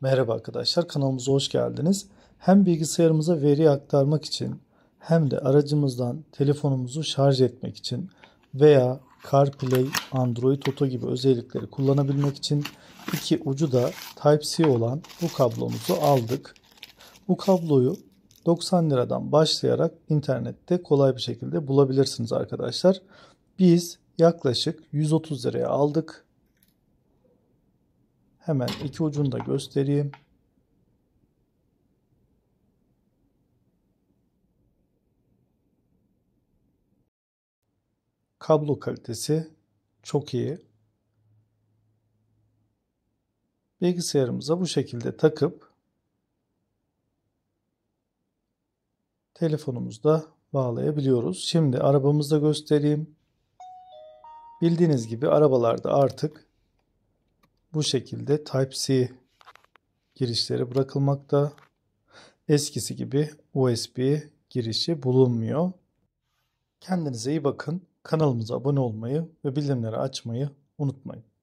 Merhaba arkadaşlar kanalımıza hoş geldiniz. Hem bilgisayarımıza veri aktarmak için hem de aracımızdan telefonumuzu şarj etmek için veya CarPlay, Android Auto gibi özellikleri kullanabilmek için iki ucu da Type-C olan bu kablomuzu aldık. Bu kabloyu 90 liradan başlayarak internette kolay bir şekilde bulabilirsiniz arkadaşlar. Biz yaklaşık 130 liraya aldık Hemen iki ucunu da göstereyim. Kablo kalitesi çok iyi. Bilgisayarımıza bu şekilde takıp telefonumuzda bağlayabiliyoruz. Şimdi arabamızda göstereyim. Bildiğiniz gibi arabalarda artık bu şekilde Type-C girişleri bırakılmakta. Eskisi gibi USB girişi bulunmuyor. Kendinize iyi bakın. Kanalımıza abone olmayı ve bildirimleri açmayı unutmayın.